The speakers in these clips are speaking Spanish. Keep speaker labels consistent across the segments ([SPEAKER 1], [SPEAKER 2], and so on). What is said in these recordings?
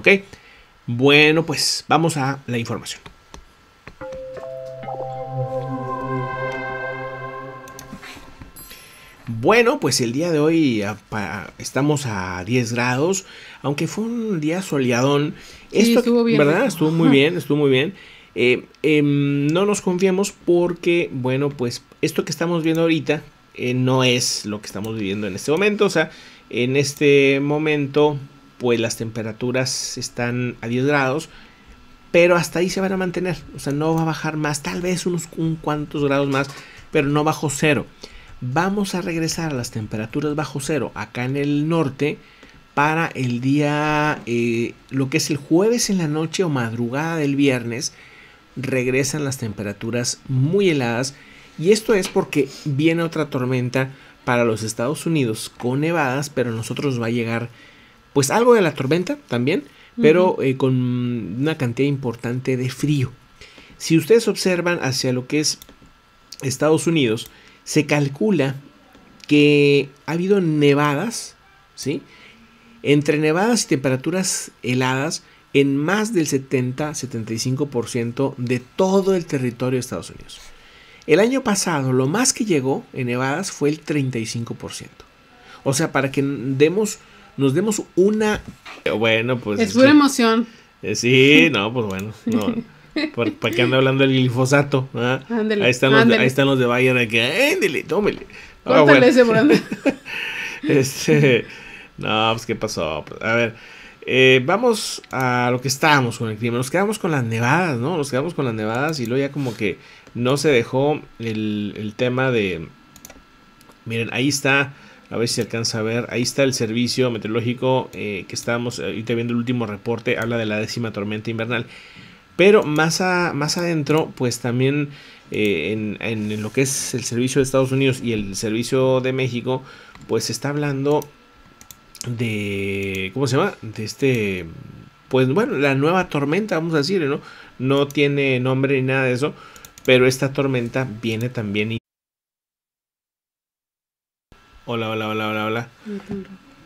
[SPEAKER 1] ¿Ok? Bueno, pues vamos a la información. Bueno, pues el día de hoy ah, estamos a 10 grados, aunque fue un día soleadón. Esto, estuvo bien. ¿Verdad? Estuvo muy bien, estuvo muy bien. Eh, em, no nos confiamos porque, bueno, pues esto que estamos viendo ahorita eh, no es lo que estamos viviendo en este momento. O sea, en este momento pues las temperaturas están a 10 grados, pero hasta ahí se van a mantener, o sea, no va a bajar más, tal vez unos cuantos grados más, pero no bajo cero. Vamos a regresar a las temperaturas bajo cero acá en el norte para el día, eh, lo que es el jueves en la noche o madrugada del viernes, regresan las temperaturas muy heladas y esto es porque viene otra tormenta para los Estados Unidos con nevadas, pero nosotros va a llegar pues algo de la tormenta también, pero eh, con una cantidad importante de frío. Si ustedes observan hacia lo que es Estados Unidos, se calcula que ha habido nevadas, ¿sí? Entre nevadas y temperaturas heladas en más del 70-75% de todo el territorio de Estados Unidos. El año pasado lo más que llegó en nevadas fue el 35%. O sea, para que demos nos demos una. Eh, bueno, pues. Es una emoción. Eh, sí, no, pues bueno. No. ¿Para qué anda hablando del glifosato? Ah? ahí, están los de, ahí están los de Bayern aquí. Ándele, tómele. Ah, Cuéntale ese este, no, pues qué pasó. Pues, a ver, eh, vamos a lo que estábamos con el clima. Nos quedamos con las nevadas, ¿no? Nos quedamos con las nevadas y luego ya como que no se dejó el, el tema de... Miren, ahí está a ver si alcanza a ver. Ahí está el servicio meteorológico eh, que estábamos eh, ahorita viendo el último reporte. Habla de la décima tormenta invernal. Pero más, más adentro, pues también eh, en, en, lo que es el servicio de Estados Unidos y el servicio de México, pues se está hablando de... ¿Cómo se llama? De este... Pues bueno, la nueva tormenta, vamos a decir, ¿no? No tiene nombre ni nada de eso, pero esta tormenta viene también Hola, hola, hola, hola, hola.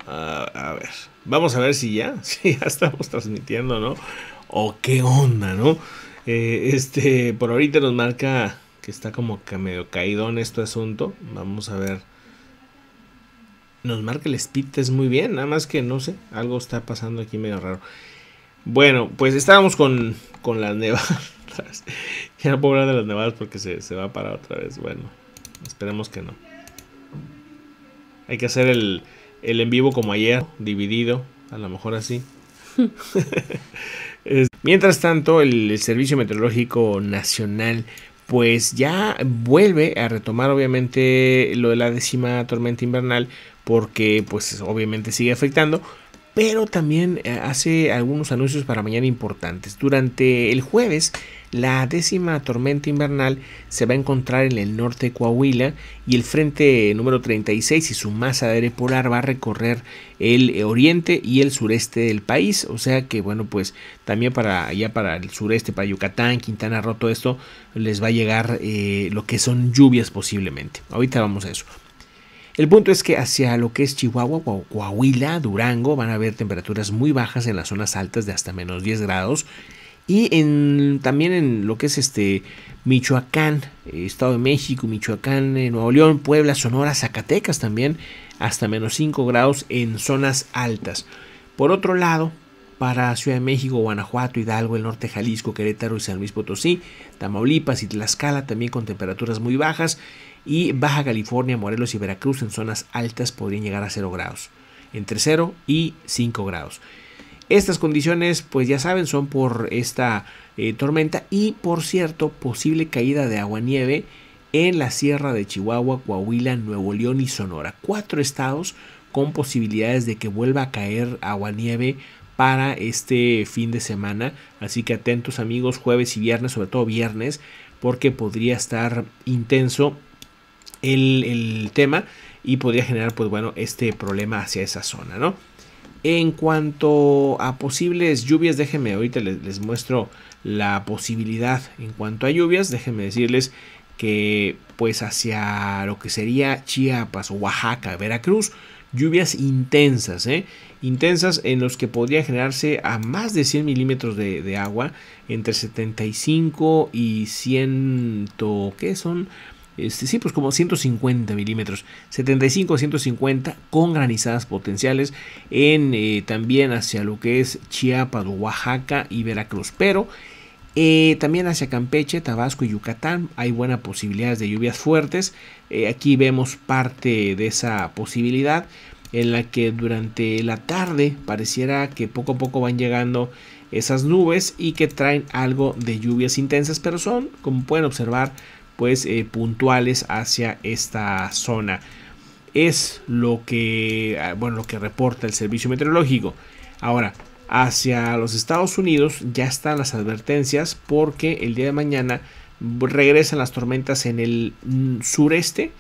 [SPEAKER 1] a ver, vamos a ver si ya, si ya estamos transmitiendo, ¿no? O qué onda, ¿no? Eh, este, por ahorita nos marca que está como que medio caído en este asunto. Vamos a ver. Nos marca el speed es muy bien, nada más que no sé, algo está pasando aquí medio raro. Bueno, pues estábamos con, las nevadas. ya no puedo hablar de las nevadas porque se, se va parar otra vez. Bueno, esperemos que no. Hay que hacer el, en vivo como ayer, dividido, a lo mejor así. Mientras tanto, el, Servicio Meteorológico Nacional pues ya vuelve a retomar obviamente lo de la décima tormenta invernal porque pues obviamente sigue afectando pero también eh, hace algunos anuncios para mañana importantes durante el jueves la décima tormenta invernal se va a encontrar en el norte de Coahuila y el frente número 36 y su masa de aire polar va a recorrer el eh, oriente y el sureste del país. O sea que, bueno, pues también para allá para el sureste, para Yucatán, Quintana Roo, todo esto les va a llegar eh, lo que son lluvias posiblemente. Ahorita vamos a eso. El punto es que hacia lo que es Chihuahua, Coahuila, Durango van a haber temperaturas muy bajas en las zonas altas de hasta menos 10 grados y también en lo que es este Michoacán, Estado de México, Michoacán, eh, Nuevo León, Puebla, Sonora, Zacatecas también, hasta menos 5 grados en zonas altas. Por otro lado, para Ciudad de México, Guanajuato, Hidalgo, el norte Jalisco, Querétaro y San Luis Potosí, Tamaulipas y Tlaxcala también con temperaturas muy bajas y Baja California, Morelos y Veracruz en zonas altas podrían llegar a 0 grados, entre 0 y 5 grados. Estas condiciones, pues ya saben, son por esta eh, tormenta y, por cierto, posible caída de agua-nieve en la Sierra de Chihuahua, Coahuila, Nuevo León y Sonora. Cuatro estados con posibilidades de que vuelva a caer agua-nieve para este fin de semana. Así que atentos amigos, jueves y viernes, sobre todo viernes, porque podría estar intenso el tema y podría generar, pues bueno, este problema hacia esa zona, ¿no? En cuanto a posibles lluvias, déjenme ahorita les, muestro la posibilidad. En cuanto a lluvias, déjenme decirles que pues hacia lo que sería Chiapas, o Oaxaca, Veracruz, lluvias intensas, ¿eh? intensas en los que podría generarse a más de 100 milímetros de, agua, entre 75 y 100, ¿qué son? Este, sí, pues como 150 milímetros, 75 150 con granizadas potenciales en eh, también hacia lo que es Chiapas, Oaxaca y Veracruz, pero eh, también hacia Campeche, Tabasco y Yucatán hay buenas posibilidades de lluvias fuertes. Eh, aquí vemos parte de esa posibilidad en la que durante la tarde pareciera que poco a poco van llegando esas nubes y que traen algo de lluvias intensas, pero son, como pueden observar, pues eh, puntuales hacia esta zona. Es lo que, ah, bueno, lo que reporta el servicio meteorológico. Ahora, hacia los Estados Unidos ya están las advertencias porque el día de mañana regresan las tormentas en el mm, sureste.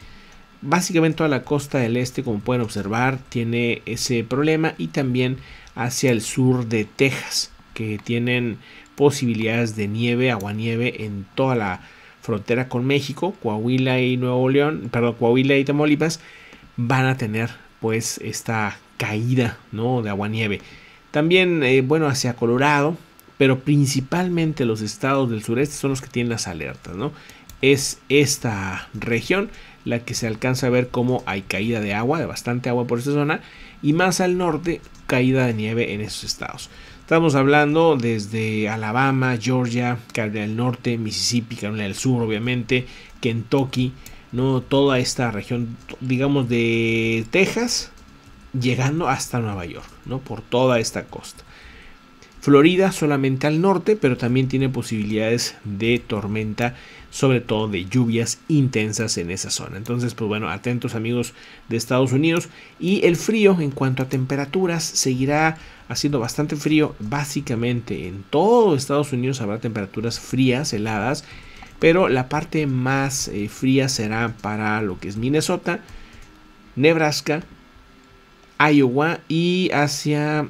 [SPEAKER 1] Básicamente toda la costa del este, como pueden observar, tiene ese problema y también hacia el sur de Texas, que tienen posibilidades de nieve, aguanieve en toda la frontera con México, Coahuila y Nuevo León, perdón, Coahuila y Tamaulipas, van a tener pues esta caída ¿no? de agua-nieve. También, eh, bueno, hacia Colorado, pero principalmente los estados del sureste son los que tienen las alertas, ¿no? Es esta región la que se alcanza a ver cómo hay caída de agua, de bastante agua por esa zona, y más al norte caída de nieve en esos estados. Estamos hablando desde Alabama, Georgia, Carolina del Norte, Mississippi, Carolina del Sur, obviamente, Kentucky, ¿no? toda esta región, digamos, de Texas, llegando hasta Nueva York, ¿no? por toda esta costa. Florida solamente al norte, pero también tiene posibilidades de tormenta, sobre todo de lluvias intensas en esa zona. Entonces, pues bueno, atentos amigos de Estados Unidos. Y el frío en cuanto a temperaturas seguirá haciendo bastante frío básicamente en todo Estados Unidos habrá temperaturas frías, heladas, pero la parte más eh, fría será para lo que es Minnesota, Nebraska, Iowa y hacia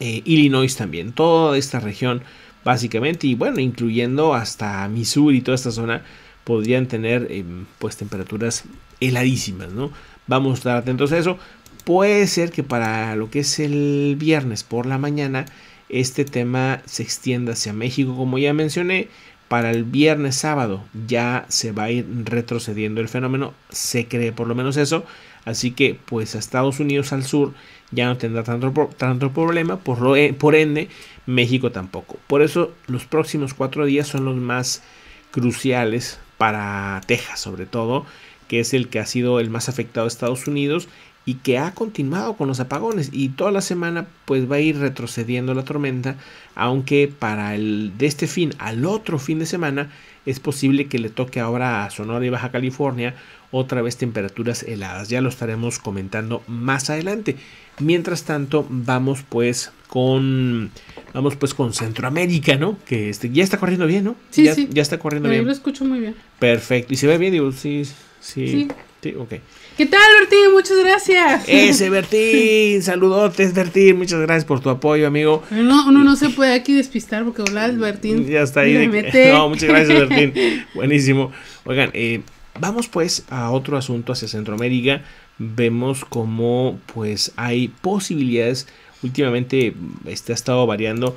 [SPEAKER 1] eh, Illinois también, toda esta región básicamente y bueno, incluyendo hasta Missouri y toda esta zona podrían tener em, pues temperaturas heladísimas, ¿no? Vamos a estar atentos a eso puede ser que para lo que es el viernes por la mañana, este tema se extienda hacia México, como ya mencioné. Para el viernes sábado ya se va a ir retrocediendo el fenómeno, se cree por lo menos eso. Así que pues a Estados Unidos al sur ya no tendrá tanto, tanto problema, por, eh, por ende México tampoco. Por eso los próximos cuatro días son los más cruciales para Texas sobre todo, que es el que ha sido el más afectado a Estados Unidos y que ha continuado con los apagones y toda la semana pues va a ir retrocediendo la tormenta, aunque para el de este fin al otro fin de semana es posible que le toque ahora a Sonora y Baja California otra vez temperaturas heladas. Ya lo estaremos comentando más adelante. Mientras tanto, vamos pues con vamos pues con Centroamérica, ¿no? Que este, ya está corriendo bien, ¿no? Sí, ya, sí. ya está corriendo bien. lo escucho muy bien. Perfecto. Y se ve bien, sí. Sí, ¿Qué tal, Bertín? Muchas gracias. Ese, Bertín. Saludotes, Bertín. Muchas gracias por tu apoyo, amigo. No, uno no se puede aquí despistar porque hola Bertín. Ya está ahí. No, muchas gracias, Bertín. Buenísimo. Oigan, eh, vamos pues a otro asunto hacia Centroamérica. Vemos cómo pues hay posibilidades. Últimamente mm, este ha estado variando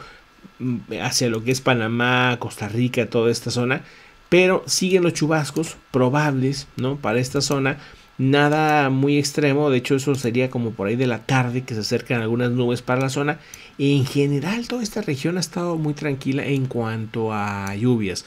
[SPEAKER 1] mm, hacia lo que es Panamá, Costa Rica, toda esta zona pero siguen los chubascos probables, ¿no? Para esta zona. Nada muy extremo, de hecho eso sería como por ahí de la tarde que se acercan algunas nubes para la zona. En general toda esta región ha estado muy tranquila en cuanto a lluvias.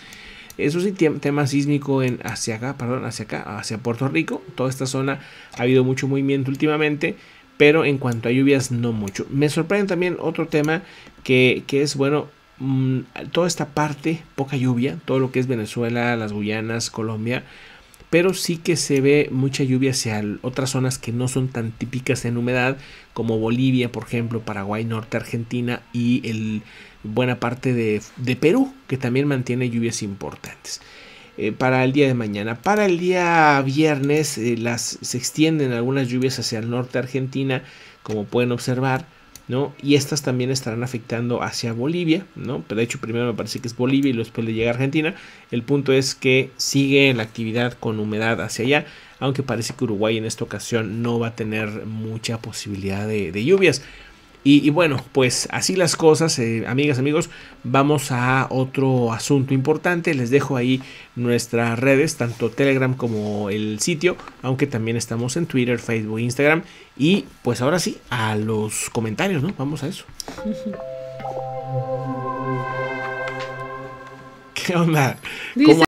[SPEAKER 1] Eso sí, tema sísmico en hacia acá, perdón, hacia acá, hacia Puerto Rico. Toda esta zona ha habido mucho movimiento últimamente, pero en cuanto a lluvias no mucho. Me sorprende también otro tema que, que es, bueno, Mm, toda esta parte, poca lluvia, todo lo que es Venezuela, las Guyanas, Colombia, pero sí que se ve mucha lluvia hacia otras zonas que no son tan típicas en humedad, como Bolivia, por ejemplo, Paraguay, Norte Argentina y el, buena parte de, Perú, que también mantiene lluvias importantes. Eh, para el día de mañana. Para el día viernes eh, las, se extienden algunas lluvias hacia el norte de Argentina, como pueden observar y estas también estarán afectando hacia Bolivia, ¿no? Pero de hecho primero me parece que es Bolivia y después le llega a Argentina. El punto es que sigue la actividad con humedad hacia allá, aunque parece que Uruguay en esta ocasión no va a tener mucha posibilidad de lluvias. Y, bueno, pues así las cosas, eh, amigas, amigos. Vamos a otro asunto importante. Les dejo ahí nuestras redes, tanto Telegram como el sitio, aunque también estamos en Twitter, Facebook, Instagram. Y pues ahora sí, a los comentarios, ¿no? Vamos a eso. ¿Qué onda?